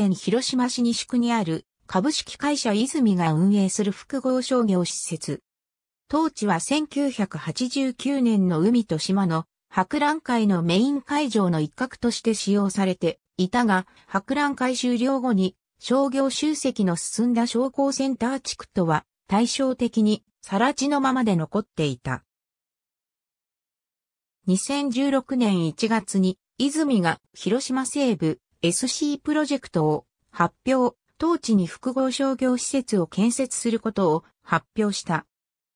県広島市西区にある株式会社泉が運営する複合商業施設。当地は1989年の海と島の博覧会のメイン会場の一角として使用されていたが、博覧会終了後に商業集積の進んだ商工センター地区とは対照的に更地のままで残っていた。2016年1月に、泉が広島西部 SC プロジェクトを発表、当地に複合商業施設を建設することを発表した。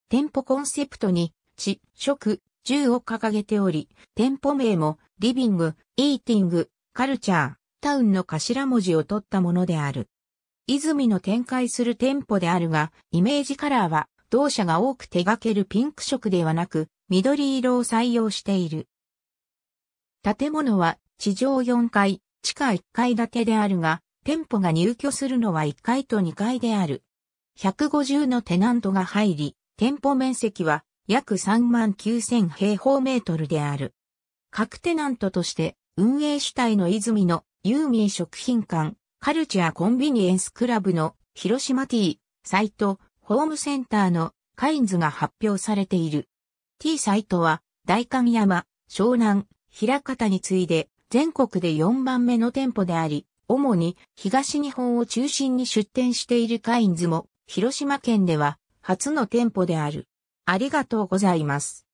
店舗コンセプトに、地、食、住を掲げており、店舗名も、リビング、イーティング、カルチャー、タウンの頭文字を取ったものである。泉の展開する店舗であるが、イメージカラーは、同社が多く手掛けるピンク色ではなく、緑色を採用している。建物は地上4階、地下1階建てであるが、店舗が入居するのは1階と2階である。150のテナントが入り、店舗面積は約3万9000平方メートルである。各テナントとして運営主体の泉のユーミー食品館、カルチャーコンビニエンスクラブの広島 T、サイト、ホームセンターのカインズが発表されている。T サイトは、大観山、湘南、平方に次いで全国で4番目の店舗であり、主に東日本を中心に出店しているカインズも、広島県では初の店舗である。ありがとうございます。